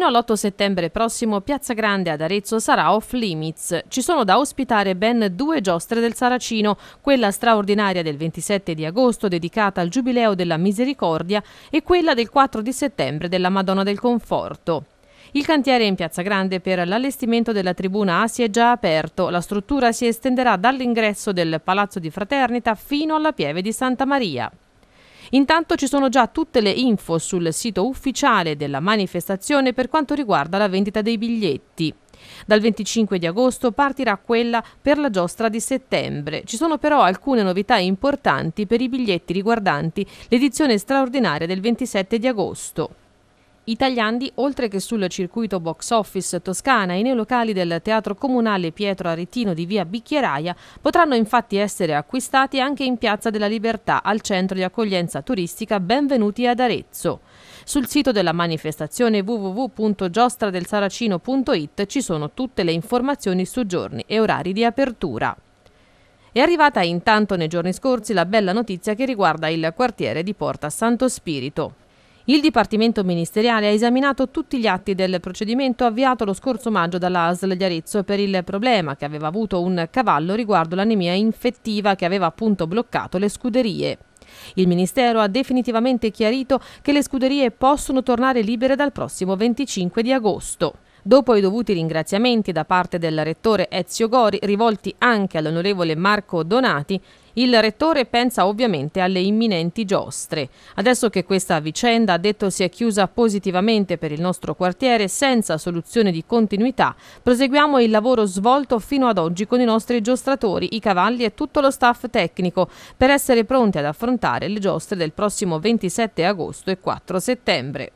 Fino all'8 settembre prossimo Piazza Grande ad Arezzo sarà off limits. Ci sono da ospitare ben due giostre del Saracino, quella straordinaria del 27 di agosto dedicata al Giubileo della Misericordia e quella del 4 di settembre della Madonna del Conforto. Il cantiere in Piazza Grande per l'allestimento della tribuna A si è già aperto. La struttura si estenderà dall'ingresso del Palazzo di Fraternita fino alla pieve di Santa Maria. Intanto ci sono già tutte le info sul sito ufficiale della manifestazione per quanto riguarda la vendita dei biglietti. Dal 25 di agosto partirà quella per la giostra di settembre. Ci sono però alcune novità importanti per i biglietti riguardanti l'edizione straordinaria del 27 di agosto. I tagliandi, oltre che sul circuito box office Toscana e nei locali del Teatro Comunale Pietro Aretino di via Bicchieraia, potranno infatti essere acquistati anche in Piazza della Libertà, al centro di accoglienza turistica Benvenuti ad Arezzo. Sul sito della manifestazione www.giostradelsaracino.it ci sono tutte le informazioni su giorni e orari di apertura. È arrivata intanto nei giorni scorsi la bella notizia che riguarda il quartiere di Porta Santo Spirito. Il Dipartimento Ministeriale ha esaminato tutti gli atti del procedimento avviato lo scorso maggio dalla ASL di Arezzo per il problema che aveva avuto un cavallo riguardo l'anemia infettiva che aveva appunto bloccato le scuderie. Il Ministero ha definitivamente chiarito che le scuderie possono tornare libere dal prossimo 25 di agosto. Dopo i dovuti ringraziamenti da parte del rettore Ezio Gori rivolti anche all'onorevole Marco Donati, il rettore pensa ovviamente alle imminenti giostre. Adesso che questa vicenda, ha detto, si è chiusa positivamente per il nostro quartiere senza soluzione di continuità, proseguiamo il lavoro svolto fino ad oggi con i nostri giostratori, i cavalli e tutto lo staff tecnico per essere pronti ad affrontare le giostre del prossimo 27 agosto e 4 settembre.